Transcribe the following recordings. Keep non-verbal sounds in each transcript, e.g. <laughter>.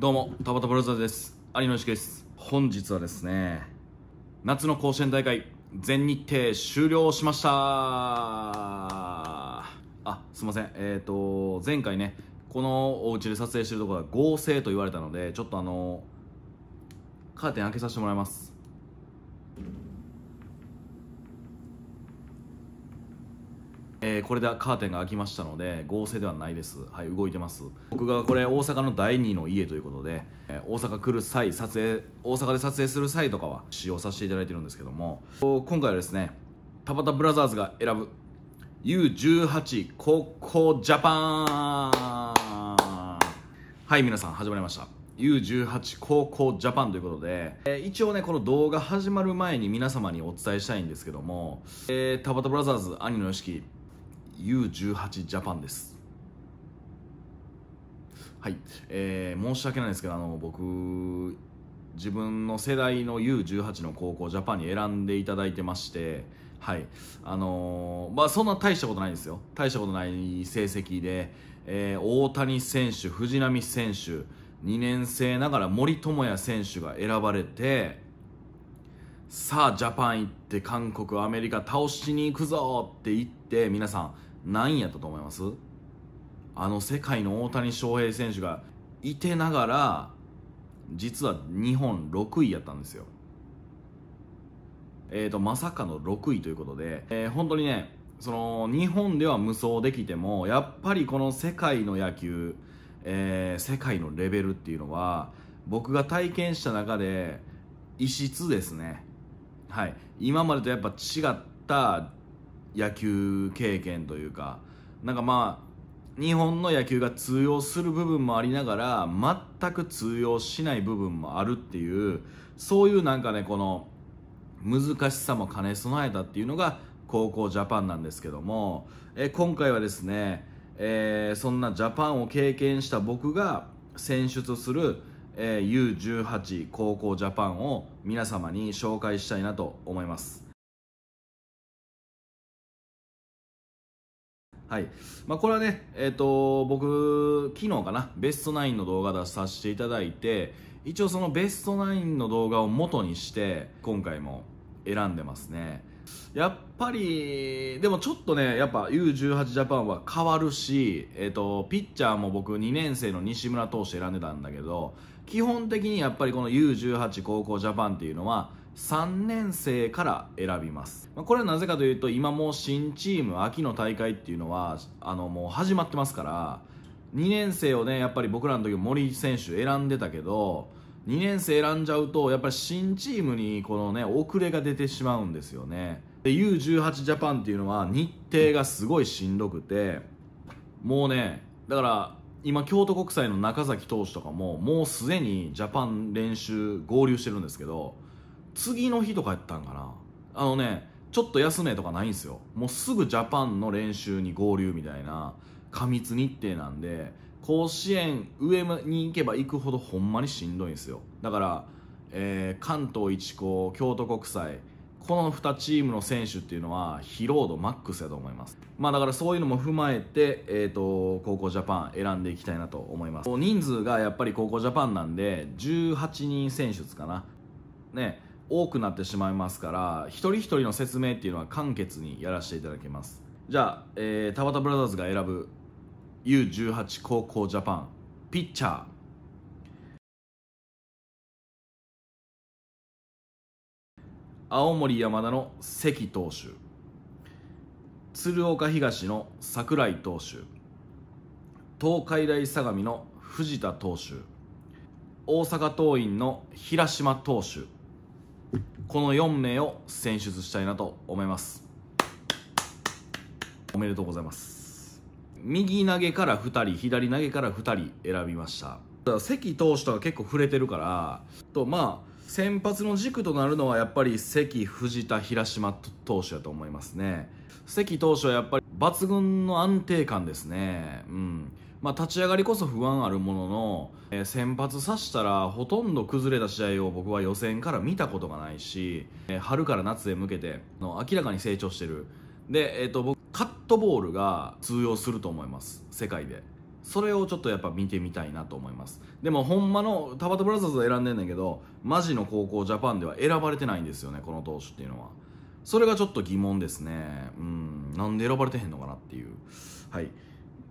どうも田畑ブラザーズです有野俊です本日はですね夏の甲子園大会全日程終了しましたあすいませんえっ、ー、と前回ねこのお家で撮影してるところは合成と言われたのでちょっとあのカーテン開けさせてもらいますえー、これでカーテンが開きましたので合成ではないですはい動いてます僕がこれ大阪の第2の家ということで、えー、大阪来る際撮影大阪で撮影する際とかは使用させていただいてるんですけども今回はですね田畑ブラザーズが選ぶ U18 高校ジャパンはい皆さん始まりました U18 高校ジャパンということで、えー、一応ねこの動画始まる前に皆様にお伝えしたいんですけども、えー、田畑ブラザーズ兄の yoshiki U18 ジャパンですはい、えー、申し訳ないですけどあの僕自分の世代の U18 の高校ジャパンに選んでいただいてましてはいあのー、まあそんな大したことないんですよ大したことない成績で、えー、大谷選手藤浪選手2年生ながら森友哉選手が選ばれてさあジャパン行って韓国アメリカ倒しに行くぞって言って皆さん何やったと思いますあの世界の大谷翔平選手がいてながら実は日本6位やったんですよえーと、まさかの6位ということで、えー、本当にねその日本では無双できてもやっぱりこの世界の野球、えー、世界のレベルっていうのは僕が体験した中で異質ですねはい今までとやっぱ違った野球経験というかなんかまあ日本の野球が通用する部分もありながら全く通用しない部分もあるっていうそういうなんかねこの難しさも兼ね備えたっていうのが高校ジャパンなんですけども、え今回はですね、えー、そんなジャパンを経験した僕が選出する、えー、U18 高校ジャパンを皆様に紹介したいなと思います。はいまあ、これはね、えーと、僕、昨日かなベストナインの動画出させていただいて一応そのベストナインの動画を元にして今回も選んでますねやっぱりでもちょっとねやっぱ U18 ジャパンは変わるし、えーとピッチャーも僕2年生の西村投手選んでたんだけど基本的にやっぱりこの U18 高校ジャパンっていうのは3年生から選びます、まあ、これはなぜかというと今もう新チーム秋の大会っていうのはあのもう始まってますから2年生をねやっぱり僕らの時森選手選んでたけど2年生選んじゃうとやっぱり新チームにこのね遅れが出てしまうんですよねで U18 ジャパンっていうのは日程がすごいしんどくてもうねだから今京都国際の中崎投手とかももうすでにジャパン練習合流してるんですけど次の日とかやったんかなあのねちょっと休めとかないんですよもうすぐジャパンの練習に合流みたいな過密日程なんで甲子園上に行けば行くほどほんまにしんどいんですよだから、えー、関東一高京都国際この2チームの選手っていうのは疲労度マックスやと思いますまあだからそういうのも踏まえて、えーと、高校ジャパン選んでいきたいなと思います人数がやっぱり高校ジャパンなんで18人選すかなね多くなってしまいますから一人一人の説明っていうのは簡潔にやらせていただきますじゃあ、えー、田畑ブラザーズが選ぶ U18 高校ジャパンピッチャー青森山田の関投手鶴岡東の櫻井投手東海大相模の藤田投手大阪桐蔭の平島投手この4名を選出したいなと思いますおめでとうございます右投げから2人左投げから2人選びましただ関投手とか結構触れてるからとまあ先発の軸となるのはやっぱり関藤田平島投手やと思いますね関投手はやっぱり抜群の安定感ですねうんまあ、立ち上がりこそ不安あるものの、えー、先発さしたらほとんど崩れた試合を僕は予選から見たことがないし、えー、春から夏へ向けての明らかに成長してるで、えー、と僕カットボールが通用すると思います世界で。それをちょっとやっぱ見てみたいなと思いますでもほんまのタバトブラザーズは選んでんだけどマジの高校ジャパンでは選ばれてないんですよねこの投手っていうのはそれがちょっと疑問ですねうんなんで選ばれてへんのかなっていうはい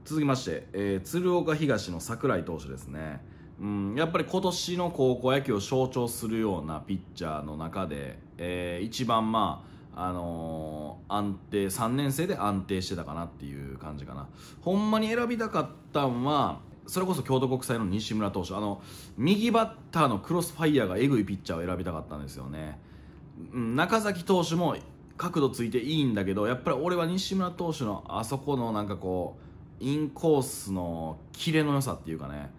続きまして、えー、鶴岡東の櫻井投手ですね。うん、やっぱり今年の高校野球を象徴するようなピッチャーの中で、えー、一番まあ、あのー、安定、3年生で安定してたかなっていう感じかな。ほんまに選びたかったんは、それこそ京都国際の西村投手、あの、右バッターのクロスファイヤーがえぐいピッチャーを選びたかったんですよね。うん、中崎投手も角度ついていいんだけど、やっぱり俺は西村投手のあそこのなんかこう、インコースのキレの良さっていうかね、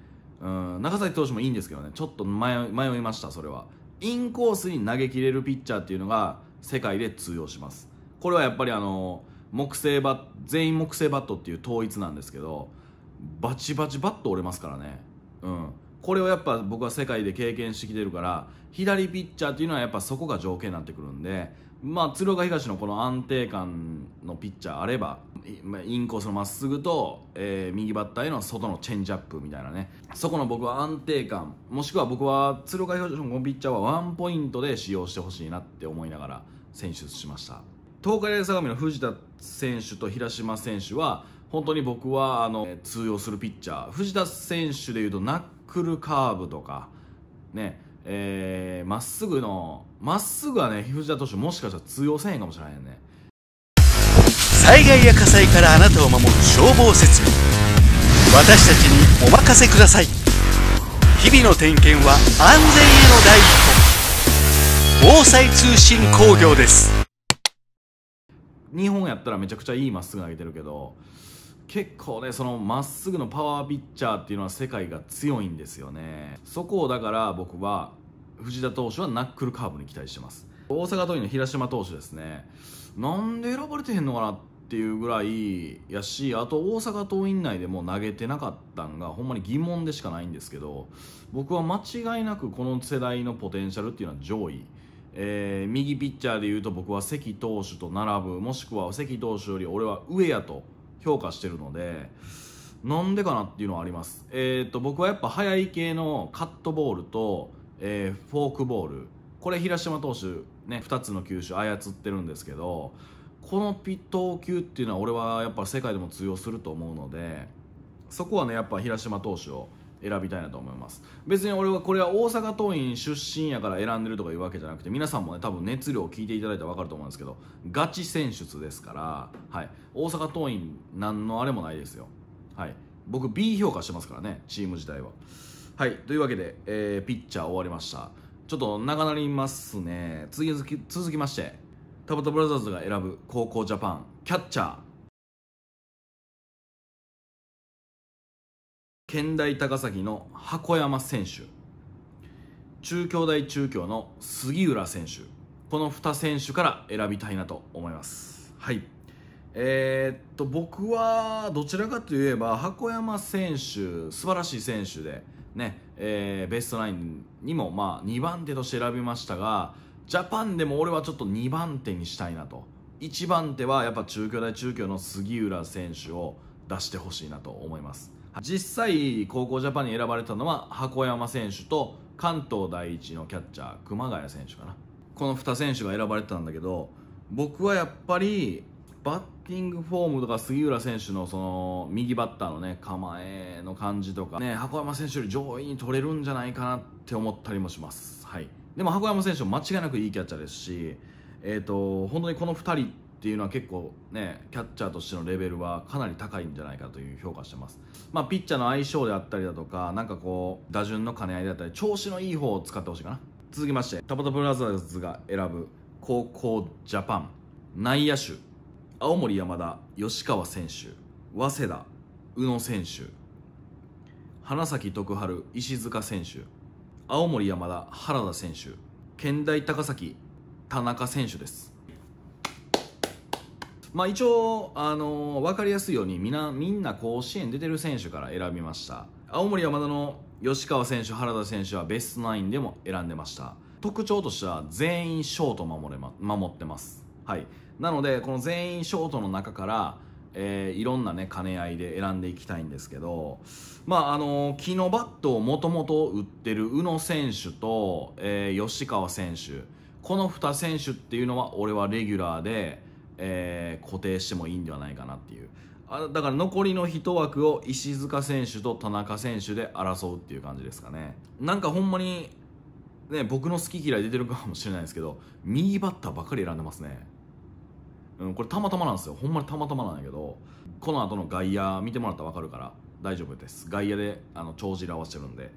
うん、中崎投手もいいんですけどね、ちょっと迷迷いました、それは。インコースに投げきれるピッチャーっていうのが世界で通用します。これはやっぱりあの、木製バ全員木製バットっていう統一なんですけど、バチバチバット折れますからね。うん。これをやっぱ僕は世界で経験してきてるから左ピッチャーっていうのはやっぱそこが条件になってくるんでまあ、鶴岡東のこの安定感のピッチャーあればインコースのまっすぐと、えー、右バッターへの外のチェンジアップみたいなねそこの僕は安定感もしくは僕は鶴岡東のこのピッチャーはワンポイントで使用してほしいなって思いながら選出しました東海大相模の藤田選手と平島選手は本当に僕はあの通用するピッチャー藤田選手でいうとナックルカーブとかねえー、まっすぐの、まっすぐはね、藤田投手もしかしたら通用せんかもしれないね。災害や火災からあなたを守る消防設備。私たちにお任せください。日々の点検は安全への第一歩。防災通信工業です。日本やったらめちゃくちゃいいまっすぐ投げてるけど、結構ねそのまっすぐのパワーピッチャーっていうのは世界が強いんですよねそこをだから僕は藤田投手はナックルカーブに期待してます大阪桐蔭の平島投手ですねなんで選ばれてへんのかなっていうぐらいやしあと大阪桐蔭内でも投げてなかったんがほんまに疑問でしかないんですけど僕は間違いなくこの世代のポテンシャルっていうのは上位えー、右ピッチャーでいうと僕は関投手と並ぶもしくは関投手より俺は上やと評価してるのでなんでかなっていうのはありますえっ、ー、と僕はやっぱ速い系のカットボールと、えー、フォークボールこれ平島投手ね2つの球種操ってるんですけどこのピット球っていうのは俺はやっぱ世界でも通用すると思うのでそこはねやっぱ平島投手を選びたいなと思います別に俺はこれは大阪桐蔭出身やから選んでるとかいうわけじゃなくて皆さんもね多分熱量を聞いていただいたら分かると思うんですけどガチ選出ですから、はい、大阪桐蔭何のあれもないですよ、はい、僕 B 評価してますからねチーム自体ははいというわけで、えー、ピッチャー終わりましたちょっと長なりますね続き続きましてタバ畑ブラザーズが選ぶ高校ジャパンキャッチャー県大高崎の箱山選手中京大中京の杉浦選手この2選手から選びたいなと思いますはいえー、っと僕はどちらかといえば箱山選手素晴らしい選手でね、えー、ベストナインにもまあ2番手として選びましたがジャパンでも俺はちょっと2番手にしたいなと1番手はやっぱ中京大中京の杉浦選手を出してほしいなと思います実際高校ジャパンに選ばれたのは箱山選手と関東第一のキャッチャー熊谷選手かなこの2選手が選ばれてたんだけど僕はやっぱりバッティングフォームとか杉浦選手のその右バッターのね構えの感じとかね箱山選手より上位に取れるんじゃないかなって思ったりもします、はい、でも箱山選手も間違いなくいいキャッチャーですし、えーと、と本当にこの2人っていうのは結構ねキャッチャーとしてのレベルはかなり高いんじゃないかという評価してます、まあ、ピッチャーの相性であったりだとか何かこう打順の兼ね合いであったり調子のいい方を使ってほしいかな続きましてタバタブラザーズが選ぶ高校ジャパン内野手青森山田吉川選手早稲田宇野選手花咲徳栄石塚選手青森山田原田選手健大高崎田中選手ですまあ、一応、あのー、分かりやすいようにみなみんな甲子園出てる選手から選びました青森山田の吉川選手原田選手はベストナインでも選んでました特徴としては全員ショート守れ、ま、守ってますはいなのでこの全員ショートの中からえー、いろんなね兼ね合いで選んでいきたいんですけどまああの木のバットをもともと打ってる宇野選手と、えー、吉川選手この2選手っていうのは俺はレギュラーでえー、固定してもいいんではないかなっていうあだから残りの1枠を石塚選手と田中選手で争うっていう感じですかねなんかほんまにね僕の好き嫌い出てるかもしれないですけど右バッターばっかり選んでますねうん、これたまたまなんですよほんまにたまたまなんやけどこの後の外野見てもらったら分かるから大丈夫です外野であの帳尻合わせてるんで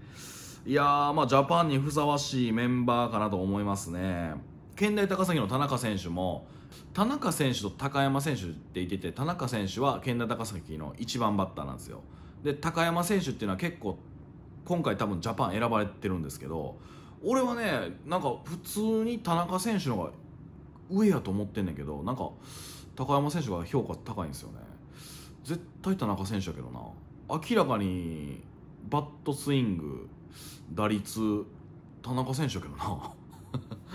いやーまあジャパンにふさわしいメンバーかなと思いますね県大高崎の田中選手も田中選手と高山選手っていてて田中選手は県大高崎の1番バッターなんですよで高山選手っていうのは結構今回多分ジャパン選ばれてるんですけど俺はねなんか普通に田中選手の方が上やと思ってんねんけどなんか高山選手が評価高いんですよね絶対田中選手やけどな明らかにバットスイング打率田中選手やけどな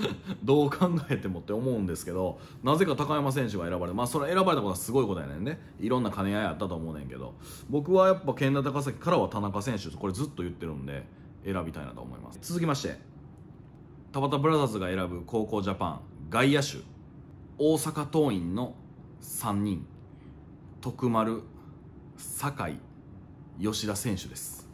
<laughs> どう考えてもって思うんですけどなぜか高山選手が選ばれまあそれ選ばれたことはすごいことやねんねいろんな兼ね合いあったと思うねんけど僕はやっぱ健田高崎からは田中選手とこれずっと言ってるんで選びたいなと思います続きまして田畑ブラザーズが選ぶ高校ジャパン外野手大阪桐蔭の3人徳丸酒井吉田選手です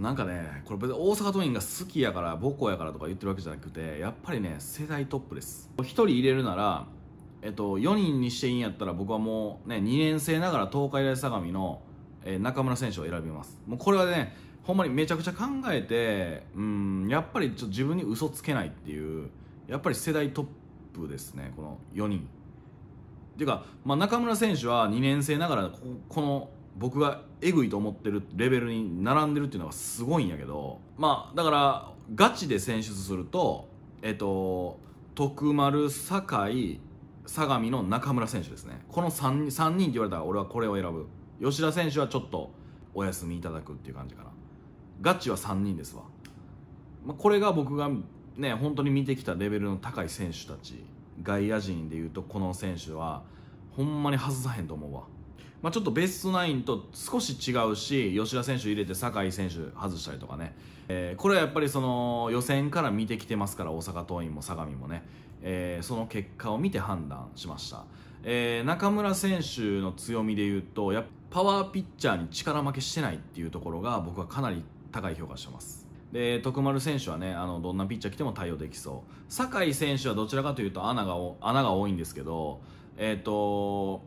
なんかねこれ別に大阪桐蔭が好きやから母校やからとか言ってるわけじゃなくてやっぱりね世代トップです1人入れるならえっと4人にしていいんやったら僕はもうね2年生ながら東海大相模の、え中村選手を選びますもうこれはねほんまにめちゃくちゃ考えてうんやっぱりちょっと自分に嘘つけないっていうやっぱり世代トップですねこの4人っていうか、まあ、中村選手は2年生ながらこの僕がえぐいと思ってるレベルに並んでるっていうのがすごいんやけどまあだからガチで選出するとえっと徳丸酒井相模の中村選手ですねこの 3, 3人って言われたら俺はこれを選ぶ吉田選手はちょっとお休みいただくっていう感じかなガチは3人ですわ、まあ、これが僕がね本当に見てきたレベルの高い選手たち外野陣でいうとこの選手はほんまに外さへんと思うわまあ、ちょっとベストナインと少し違うし吉田選手入れて酒井選手外したりとかね、えー、これはやっぱりその予選から見てきてますから大阪桐蔭も相模もね、えー、その結果を見て判断しました、えー、中村選手の強みで言うとやパワーピッチャーに力負けしてないっていうところが僕はかなり高い評価してますで徳丸選手はねあのどんなピッチャー来ても対応できそう酒井選手はどちらかというと穴が穴が多いんですけどえっ、ー、と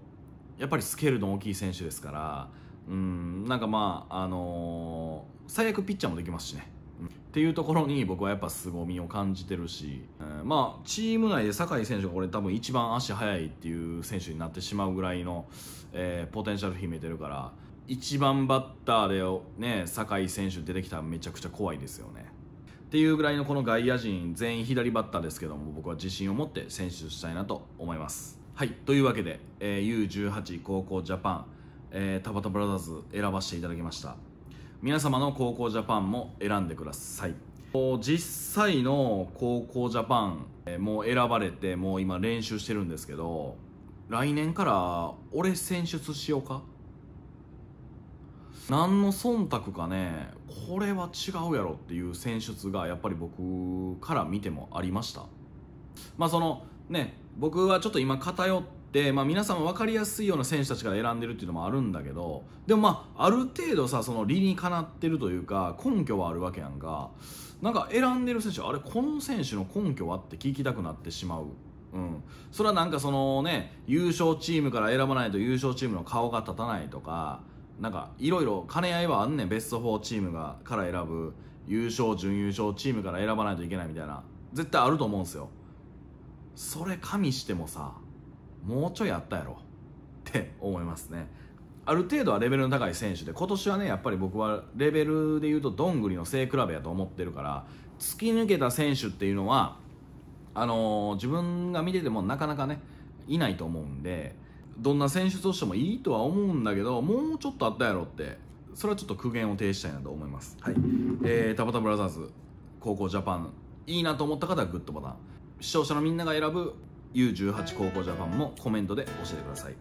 やっぱりスケールの大きい選手ですからうんなんかまああのー、最悪ピッチャーもできますしね、うん、っていうところに僕はやっぱ凄みを感じてるし、えー、まあチーム内で酒井選手がこれ多分一番足速いっていう選手になってしまうぐらいの、えー、ポテンシャル秘めてるから1番バッターでね酒井選手出てきたらめちゃくちゃ怖いですよね。っていうぐらいのこの外野陣全員左バッターですけども僕は自信を持って選手したいなと思います。はいというわけで、えー、U18 高校ジャパン、えー、バタブラザーズ選ばせていただきました皆様の高校ジャパンも選んでください実際の高校ジャパン、えー、もう選ばれてもう今練習してるんですけど来年から俺選出しようか何の忖度かねこれは違うやろっていう選出がやっぱり僕から見てもありましたまあそのね僕はちょっと今偏って、まあ、皆さんも分かりやすいような選手たちから選んでるっていうのもあるんだけどでもまあある程度さその理にかなってるというか根拠はあるわけやんかなんか選んでる選手あれこの選手の根拠はって聞きたくなってしまう。うん、それはなんかそのね優勝チームから選ばないと優勝チームの顔が立たないとかなんかいろいろ兼ね合いはあんねんベスト4チームがから選ぶ優勝準優勝チームから選ばないといけないみたいな絶対あると思うんですよそれ加味してもさもうちょいあったやろって思いますねある程度はレベルの高い選手で今年はねやっぱり僕はレベルで言うとどんぐりの背比べやと思ってるから突き抜けた選手っていうのはあのー、自分が見ててもなかなかねいないと思うんでどんな選手としてもいいとは思うんだけどもうちょっとあったやろってそれはちょっと苦言を呈したいなと思います、はいえー、タバタブラザーズ高校ジャパンいいなと思った方はグッドボタン視聴者のみんなが選ぶ U18 高校ジャパンもコメントで教えてください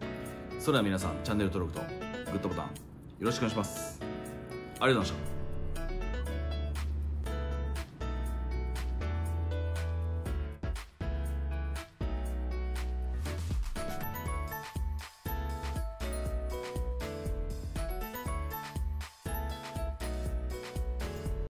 それでは皆さんチャンネル登録とグッドボタンよろしくお願いしますありがとうございました